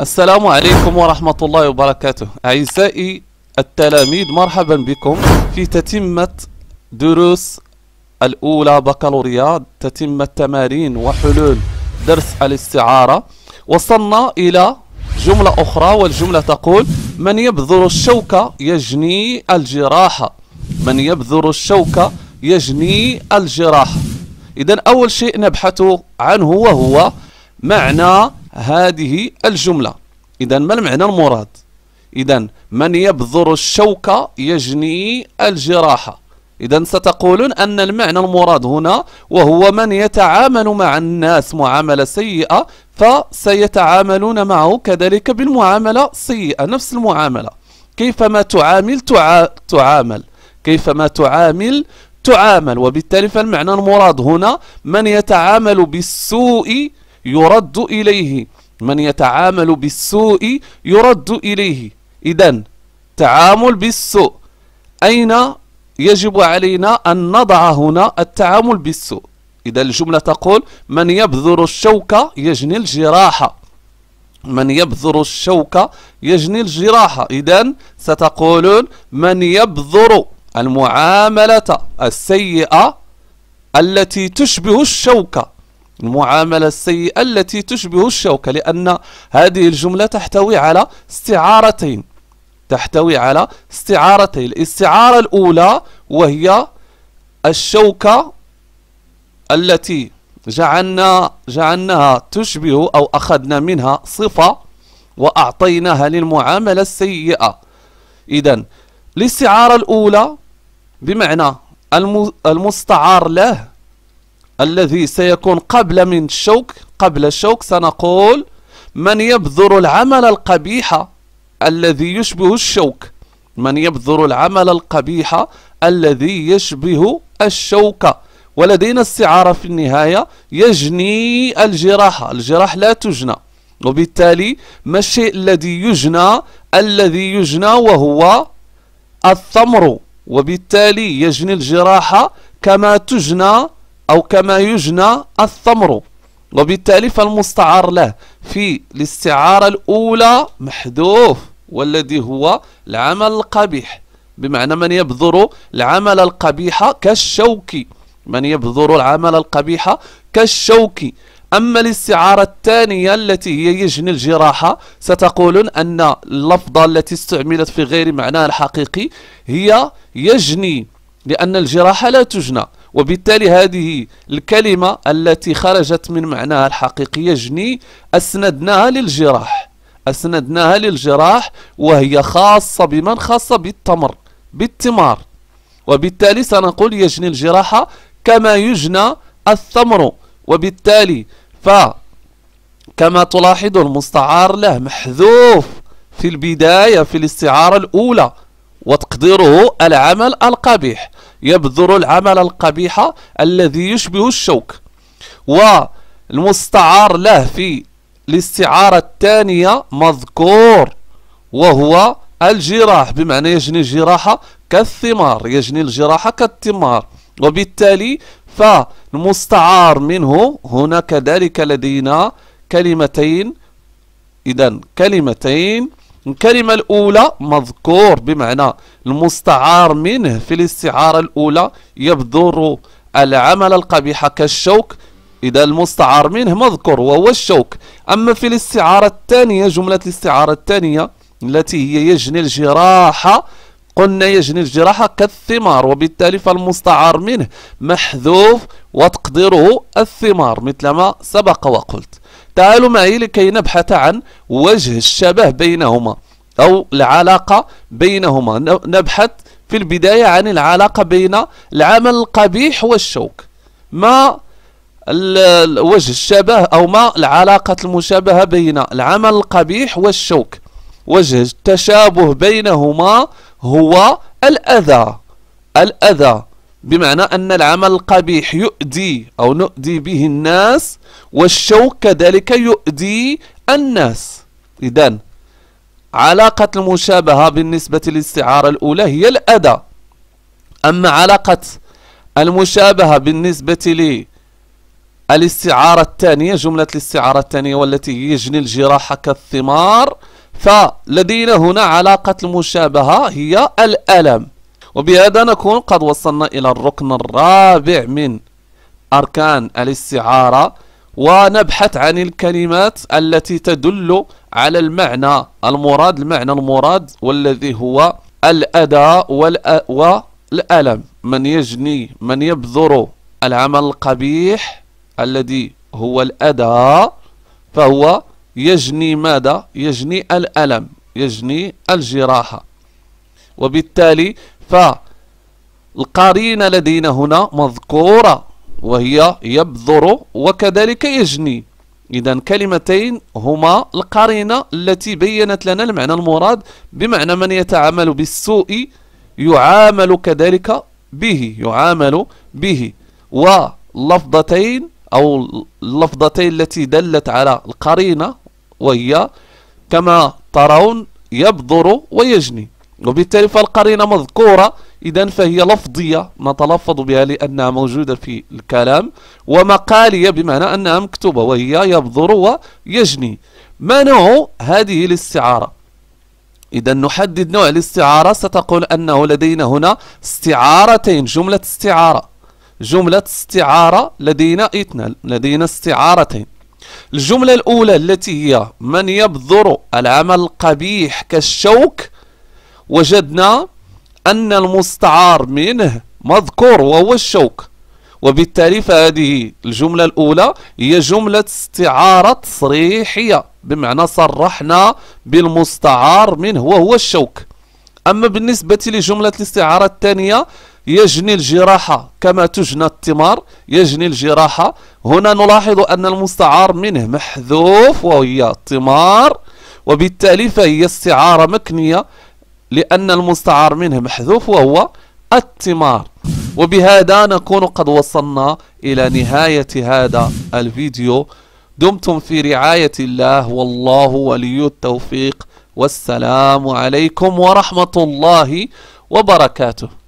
السلام عليكم ورحمة الله وبركاته أعزائي التلاميذ مرحبا بكم في تتمة دروس الأولى بكالوريا تتمة تمارين وحلول درس الاستعارة وصلنا إلى جملة أخرى والجملة تقول من يبذر الشوكة يجني الجراحة من يبذر الشوكة يجني الجراحة إذا أول شيء نبحث عنه وهو معنى هذه الجملة إذا ما المعنى المراد إذا من يبذر الشوك يجني الجراحة إذا ستقولون أن المعنى المراد هنا وهو من يتعامل مع الناس معاملة سيئة فسيتعاملون معه كذلك بالمعاملة السيئة نفس المعاملة كيفما تعامل تعا... تعامل كيفما تعامل تعامل وبالتالي فالمعنى المراد هنا من يتعامل بالسوء يرد إليه من يتعامل بالسوء يرد إليه إذا تعامل بالسوء أين يجب علينا أن نضع هنا التعامل بالسوء إذا الجملة تقول من يبذر الشوكة يجني الجراحة من يبذر الشوكة يجني الجراحة إذا ستقولون من يبذر المعاملة السيئة التي تشبه الشوكة المعاملة السيئة التي تشبه الشوكة لأن هذه الجملة تحتوي على استعارتين تحتوي على استعارتين الاستعارة الأولى وهي الشوكة التي جعلنا جعلناها تشبه أو أخذنا منها صفة وأعطيناها للمعاملة السيئة إذا الاستعارة الأولى بمعنى المستعار له الذي سيكون قبل من الشوك قبل الشوك سنقول من يبذر العمل القبيح الذي يشبه الشوك من يبذر العمل القبيح الذي يشبه الشوك ولدينا استعارة في النهاية يجني الجراحة الجراح لا تجنى وبالتالي ما الشيء الذي يجنى الذي يجنى وهو الثمر وبالتالي يجني الجراحة كما تجنى أو كما يجنى الثمر وبالتالي فالمستعار له في الاستعارة الأولى محذوف والذي هو العمل القبيح بمعنى من يبذر العمل القبيح كالشوك من يبذر العمل القبيح كالشوك أما الاستعارة الثانية التي هي يجني الجراحة ستقولون أن اللفظة التي استعملت في غير معناها الحقيقي هي يجني لأن الجراحة لا تجنى وبالتالي هذه الكلمة التي خرجت من معناها الحقيقي يجني أسندناها للجراح أسندناها للجراح وهي خاصة بمن خاصة بالتمر بالتمار وبالتالي سنقول يجني الجراح كما يجنى الثمر وبالتالي ف كما تلاحظ المستعار له محذوف في البداية في الاستعارة الأولى وتقديره العمل القبيح يبذر العمل القبيح الذي يشبه الشوك والمستعار له في الاستعارة الثانية مذكور وهو الجراح بمعنى يجني الجراحة كالثمار يجني الجراحة كالثمار وبالتالي فالمستعار منه هنا كذلك لدينا كلمتين إذا كلمتين الكلمة الأولى مذكور بمعنى المستعار منه في الاستعارة الأولى يبذر العمل القبيح كالشوك إذا المستعار منه مذكور وهو الشوك أما في الاستعارة الثانية جملة الاستعارة الثانية التي هي يجني الجراح قلنا يجني الجراح كالثمار وبالتالي فالمستعار منه محذوف وتقدره الثمار مثلما سبق وقلت تعالوا معي لكي نبحث عن وجه الشبه بينهما أو العلاقة بينهما نبحث في البداية عن العلاقة بين العمل القبيح والشوك ما وجه الشبه أو ما العلاقة المشابهة بين العمل القبيح والشوك وجه التشابه بينهما هو الأذى الأذى بمعنى أن العمل القبيح يؤذي أو نؤذي به الناس والشوك كذلك يؤذي الناس إذا علاقة المشابهة بالنسبة للاستعارة الأولى هي الأذى أما علاقة المشابهة بالنسبة للاستعارة الثانية جملة الاستعارة الثانية والتي يجني الجراح كالثمار فلدينا هنا علاقة المشابهة هي الألم وبهذا نكون قد وصلنا إلى الركن الرابع من أركان الاستعارة ونبحث عن الكلمات التي تدل على المعنى المراد المعنى المراد والذي هو الأذى والألم من يجني من يبذر العمل القبيح الذي هو الأذى فهو يجني ماذا؟ يجني الألم يجني الجراحة وبالتالي فالقرينة لدينا هنا مذكورة وهي يبذر وكذلك يجني إذا كلمتين هما القرينة التي بينت لنا المعنى المراد بمعنى من يتعامل بالسوء يعامل كذلك به يعامل به واللفظتين أو اللفظتين التي دلت على القرينة وهي كما ترون يبذر ويجني وبالتالي فالقرينة مذكورة إذا فهي لفظية نتلفظ بها لأنها موجودة في الكلام ومقالية بمعنى أنها مكتوبة وهي يبذر ويجني ما نوع هذه الاستعارة إذا نحدد نوع الاستعارة ستقول أنه لدينا هنا استعارتين جملة استعارة جملة استعارة لدينا اثنان لدينا استعارتين الجملة الأولى التي هي من يبذر العمل القبيح كالشوك وجدنا أن المستعار منه مذكور وهو الشوك وبالتالي فهذه الجملة الأولى هي جملة استعارة تصريحية بمعنى صرحنا بالمستعار منه وهو الشوك أما بالنسبة لجملة الاستعارة الثانية يجني الجراحة كما تجنى الثمار يجني الجراحة هنا نلاحظ أن المستعار منه محذوف وهي الثمار وبالتالي فهي استعارة مكنية لأن المستعار منه محذوف وهو الثمار وبهذا نكون قد وصلنا إلى نهاية هذا الفيديو دمتم في رعاية الله والله ولي التوفيق والسلام عليكم ورحمة الله وبركاته